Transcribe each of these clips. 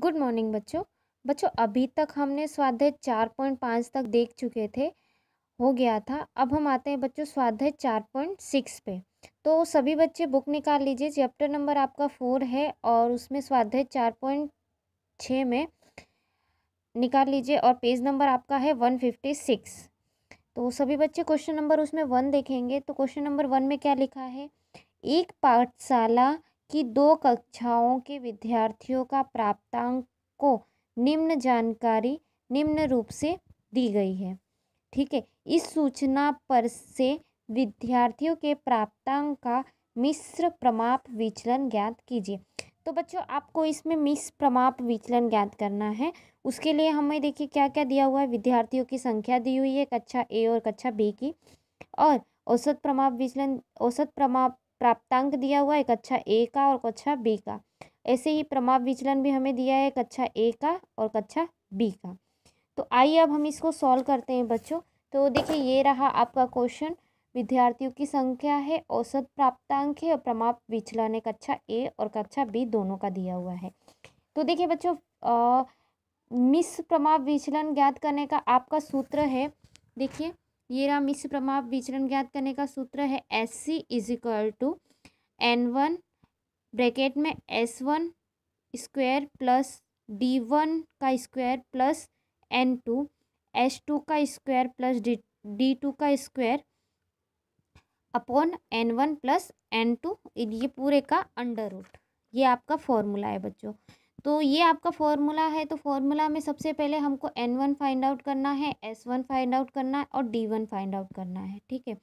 good morning बच्चों बच्चों अभी तक हमने स्वाध्याय चार पॉइंट पाँच तक देख चुके थे हो गया था अब हम आते हैं बच्चों स्वाध्याय चार पॉइंट सिक्स पे तो सभी बच्चे बुक निकाल लीजिए चैप्टर नंबर आपका फोर है और उसमें स्वाध्याय चार पॉइंट छः में निकाल लीजिए और पेज नंबर आपका है वन फिफ्टी सिक्स तो सभी बच्चे क्वेश्चन नंबर उसमें वन देखेंगे तो क्वेश्चन नंबर वन में क्या लिखा है एक पाठशाला कि दो कक्षाओं के विद्यार्थियों का प्राप्तांक को निम्न जानकारी निम्न रूप से दी गई है ठीक है इस सूचना पर से विद्यार्थियों के प्राप्तांक का मिश्र प्रमाप विचलन ज्ञात कीजिए तो बच्चों आपको इसमें मिस प्रमाप विचलन ज्ञात करना है उसके लिए हमें देखिए क्या क्या दिया हुआ है विद्यार्थियों की संख्या दी हुई है कक्षा ए और कक्षा बी की और औसत प्रमाप विचलन औसत प्रमाप प्राप्तांक दिया हुआ है कक्षा ए का और कक्षा अच्छा बी का ऐसे ही प्रमाप विचलन भी हमें दिया है कक्षा अच्छा ए का और कक्षा अच्छा बी का तो आइए अब हम इसको सॉल्व करते हैं बच्चों तो देखिए ये रहा आपका क्वेश्चन विद्यार्थियों की संख्या है औसत प्राप्तांक है और प्रमाप विचलन है कक्षा ए और कक्षा बी दोनों का दिया हुआ है तो देखिए बच्चों मिस प्रमाप विचलन ज्ञात करने का आपका सूत्र है देखिए ये रहा मिस प्रमाप विचरण ज्ञात करने का सूत्र है S C is equal to N one bracket में S one square plus D one का square plus N two S two का square plus D D two का square upon N one plus N two ये पूरे का under root ये आपका formula है बच्चों तो ये आपका फॉर्मूला है तो फॉर्मूला में सबसे पहले हमको एन वन फाइंड आउट करना है एस वन फाइंड आउट करना है और डी वन फाइंड आउट करना है ठीक है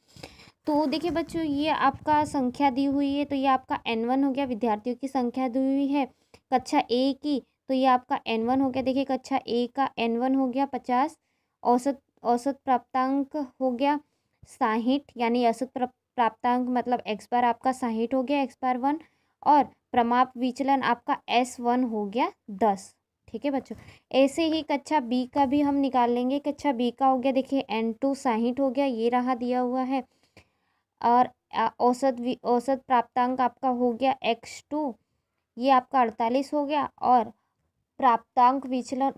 तो देखिए बच्चों ये आपका संख्या दी हुई है तो ये आपका एन वन हो गया विद्यार्थियों की संख्या दी हुई है कक्षा ए की तो ये आपका एन वन हो गया देखिए कक्षा ए का एन वन हो गया पचास औसत औसत प्राप्तांक हो गया साहिठ यानी औसत प्राप्तांक मतलब एक्सपायर आपका साहिठ हो गया एक्सपायर वन और प्रमाप विचलन आपका एस वन हो गया दस ठीक है बच्चों ऐसे ही कक्षा बी का भी हम निकाल लेंगे कक्षा बी का हो गया देखिए एन टू साहिठ हो गया ये रहा दिया हुआ है और औसत औसत प्राप्तांक आपका हो गया एक्स टू ये आपका अड़तालीस हो गया और प्राप्तांक विचलन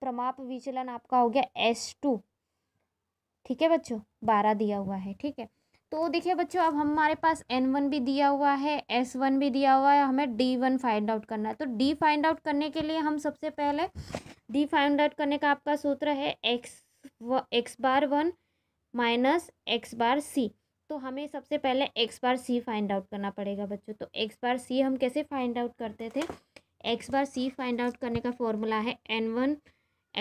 प्रमाप विचलन आपका हो गया एस टू ठीक है बच्चों बारह दिया हुआ है ठीक है तो देखिए बच्चों अब हमारे पास एन वन भी दिया हुआ है एस वन भी दिया हुआ है हमें डी वन फाइंड आउट करना है तो डी फाइंड आउट करने के लिए हम सबसे पहले डी फाइंड आउट करने का आपका सूत्र है एक्स व X bar one minus X bar C तो हमें सबसे पहले X bar C find out करना पड़ेगा बच्चों तो एक्स बार सी हम कैसे फाइंड आउट करते थे X bar C find out करने का फॉर्मूला है N one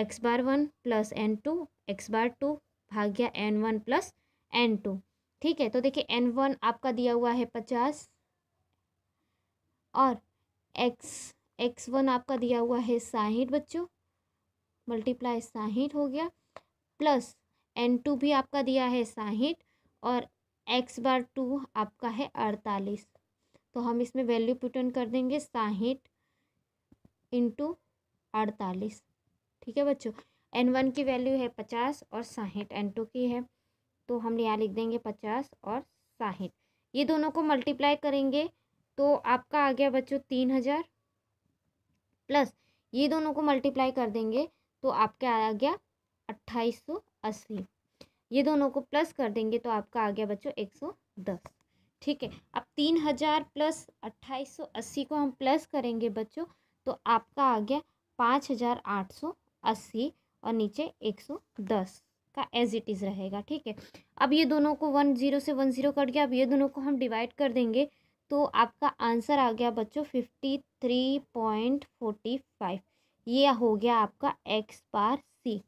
X bar one plus N two X bar two भाग्या N one plus N two ठीक है तो देखिए एन वन आपका दिया हुआ है पचास और एक्स एक्स वन आपका दिया हुआ है साहिठ बच्चों मल्टीप्लाई साहिठ हो गया प्लस एन टू भी आपका दिया है साहिठ और एक्स बार टू आपका है अड़तालीस तो हम इसमें वैल्यू पुटन कर देंगे साहिठ इंटू अड़तालीस ठीक है बच्चों एन वन की वैल्यू है पचास और साहिठ एन टू की है तो हम यहाँ लिख देंगे पचास और साहिठ ये दोनों को मल्टीप्लाई करेंगे तो आपका आ गया बच्चों तीन हज़ार प्लस ये दोनों को मल्टीप्लाई कर देंगे तो आपका आ गया अट्ठाईस सौ अस्सी ये दोनों को प्लस कर देंगे तो आपका आ गया बच्चों एक सौ दस ठीक है अब तीन हज़ार प्लस अट्ठाईस सौ अस्सी को हम प्लस करेंगे बच्चों तो आपका आ गया पाँच हज़ार आठ सौ अस्सी और नीचे एक सौ दस का एज इट इज़ रहेगा ठीक है अब ये दोनों को वन ज़ीरो से वन ज़ीरो कट गया अब ये दोनों को हम डिवाइड कर देंगे तो आपका आंसर आ गया बच्चों fifty three point forty five ये हो गया आपका एक्स बार सी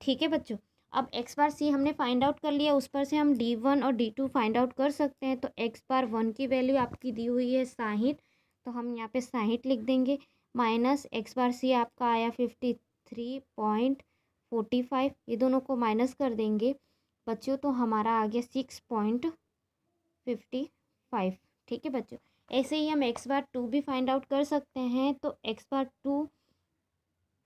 ठीक है बच्चों अब एक्स बार सी हमने फाइंड आउट कर लिया उस पर से हम डी वन और डी टू फाइंड आउट कर सकते हैं तो एक्स बार वन की वैल्यू आपकी दी हुई है साहिठ तो हम यहाँ पे साहिठ लिख देंगे माइनस एक्स बार सी आपका आया fifty three point forty five ये दोनों को माइनस कर देंगे बच्चों तो हमारा आ गया सिक्स पॉइंट फिफ्टी फाइव ठीक है बच्चों ऐसे ही हम एक्स बार टू भी फाइंड आउट कर सकते हैं तो X bar two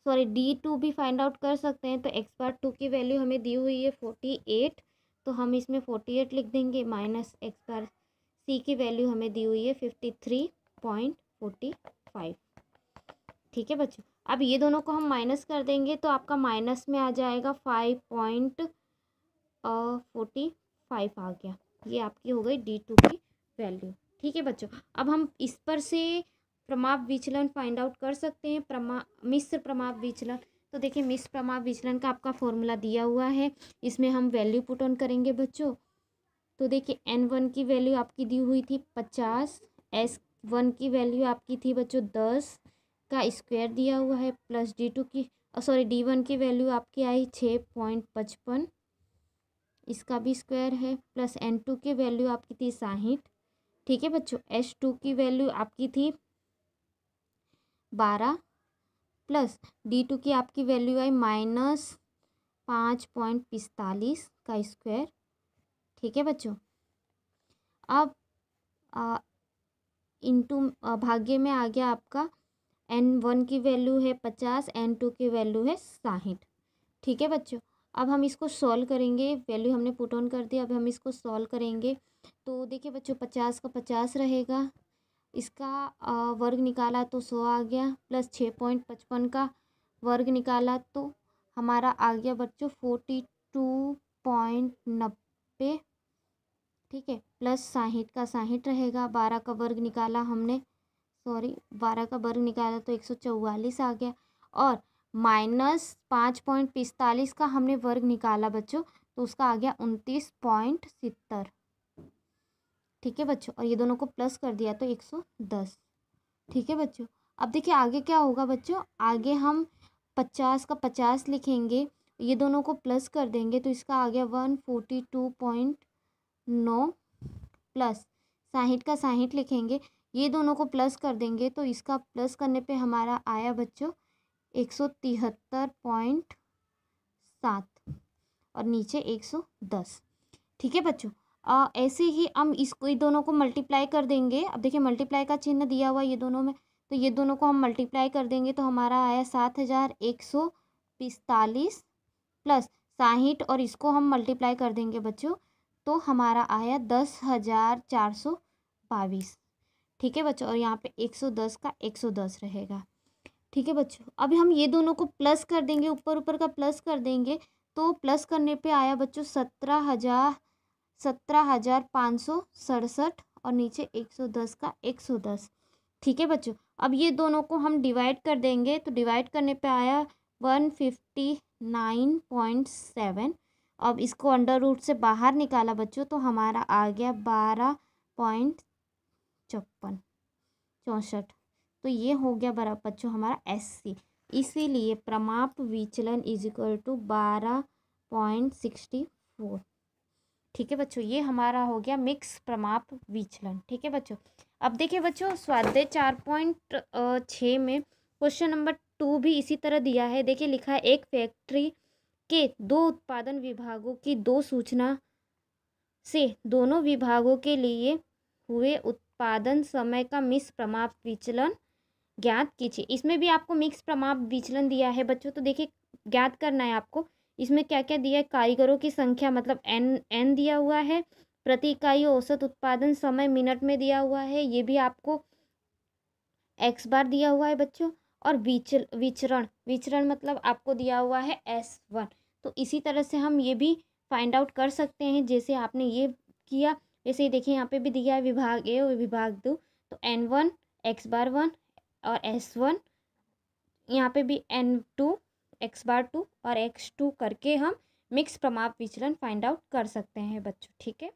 sorry D two भी फाइंड आउट कर सकते हैं तो एक्स बार टू की वैल्यू हमें दी हुई है फोर्टी एट तो हम इसमें फोर्टी एट लिख देंगे माइनस एक्स बार सी की वैल्यू हमें दी हुई है fifty three point forty five ठीक है बच्चों अब ये दोनों को हम माइनस कर देंगे तो आपका माइनस में आ जाएगा फाइव पॉइंट फोर्टी फाइव आ गया ये आपकी हो गई डी टू की वैल्यू ठीक है बच्चों अब हम इस पर से प्रमाप विचलन फाइंड आउट कर सकते हैं प्रमा मिश्र प्रमाप विचलन तो देखिए मिस प्रमाप विचलन का आपका फॉर्मूला दिया हुआ है इसमें हम वैल्यू पुट ऑन करेंगे बच्चों तो देखिए एन वन की वैल्यू आपकी दी हुई थी पचास एस वन की वैल्यू आपकी थी बच्चों दस का स्क्वायर दिया हुआ है प्लस डी टू की सॉरी डी वन की वैल्यू आपकी आई छः पॉइंट पचपन इसका भी स्क्वायर है प्लस एन टू की वैल्यू आपकी थी साहिठ ठीक है बच्चों एच टू की वैल्यू आपकी थी बारह प्लस डी टू की आपकी वैल्यू आई माइनस पाँच पॉइंट पिस्तालीस का स्क्वायर ठीक है बच्चों अब इनटू भाग्य में आ गया आपका एन वन की वैल्यू है पचास एन टू की वैल्यू है साठ ठीक है बच्चों अब हम इसको सॉल्व करेंगे वैल्यू हमने पुट ऑन कर दिया अब हम इसको सॉल्व करेंगे तो देखिए बच्चों पचास का पचास रहेगा इसका वर्ग निकाला तो सौ आ गया प्लस छः पॉइंट पचपन का वर्ग निकाला तो हमारा आ गया बच्चों फोर्टी टू पॉइंट नब्बे ठीक है प्लस साहिठ का साठ रहेगा बारह का वर्ग निकाला हमने सॉरी बारह का वर्ग निकाला तो एक सौ चौवालीस आ गया और माइनस पाँच पॉइंट पिस्तालीस का हमने वर्ग निकाला बच्चों तो उसका आ गया उनतीस पॉइंट सितर ठीक है बच्चों और ये दोनों को प्लस कर दिया तो एक सौ दस ठीक है बच्चों अब देखिए आगे क्या होगा बच्चों आगे हम पचास का पचास लिखेंगे ये दोनों को प्लस कर देंगे तो इसका आ गया वन फोर्टी टू पॉइंट नौ प्लस साहिठ का साहिठ लिखेंगे ये दोनों को प्लस कर देंगे तो इसका प्लस करने पे हमारा आया बच्चों एक सौ तिहत्तर पॉइंट सात और नीचे एक सौ दस ठीक है बच्चों ऐसे ही हम इसको ये दोनों को मल्टीप्लाई कर देंगे अब देखिए मल्टीप्लाई का चिन्ह दिया हुआ ये दोनों में तो ये दोनों को हम मल्टीप्लाई कर देंगे तो हमारा आया सात हज़ार एक सौ पिस्तालीस प्लस साहिठ और इसको हम मल्टीप्लाई कर देंगे बच्चों तो हमारा आया दस हज़ार चार सौ बाईस ठीक है बच्चों और यहाँ पे 110 का 110 रहेगा ठीक है बच्चों अब हम ये दोनों को प्लस कर देंगे ऊपर ऊपर का प्लस कर देंगे तो प्लस करने पे आया बच्चों सत्रह हज़ार सत्रह हज़ार पाँच सौ सड़सठ और नीचे एक सौ दस का एक सौ दस ठीक है बच्चों अब ये दोनों को हम डिवाइड कर देंगे तो डिवाइड करने पर आया one fifty nine point seven अब इसको अंडर रूट से बाहर निकाला बच्चों तो हमारा आ गया बारह पॉइंट चौपन चौंसठ तो ये हो गया बराबर बच्चों हमारा एस सी इसीलिए प्रमाप विचलन इज इक्वल टू बारह पॉइंट सिक्सटी फोर ठीक है बच्चों ये हमारा हो गया मिक्स प्रमाप विचलन ठीक है बच्चों अब देखिए बच्चों स्वाध्याय चार पॉइंट छः में क्वेश्चन नंबर टू भी इसी तरह दिया है देखिए लिखा है एक फैक्ट्री के दो उत्पादन विभागों की दो सूचना से दोनों विभागों के लिए हुए उत उत्पादन समय का मिस प्रमाप विचलन ज्ञात कीजिए इसमें भी आपको मिक्स प्रमाप विचलन दिया है बच्चों तो देखिए ज्ञात करना है आपको इसमें क्या क्या दिया है कारीगरों की संख्या मतलब एन एन दिया हुआ है प्रति इकाई औसत उत्पादन समय मिनट में दिया हुआ है ये भी आपको एक्स बार दिया हुआ है बच्चों और विचल विचरण विचरण मतलब आपको दिया हुआ है एस वन तो इसी तरह से हम ये भी फाइंड आउट कर सकते हैं जैसे आपने ये किया जैसे देखिए यहाँ पे भी दिया है विभाग ए और विभाग दो तो N one X bar one और एस वन यहाँ पे भी N two X bar two और एक्स टू करके हम मिक्स प्रमाप विचलन फाइंड आउट कर सकते हैं बच्चों ठीक है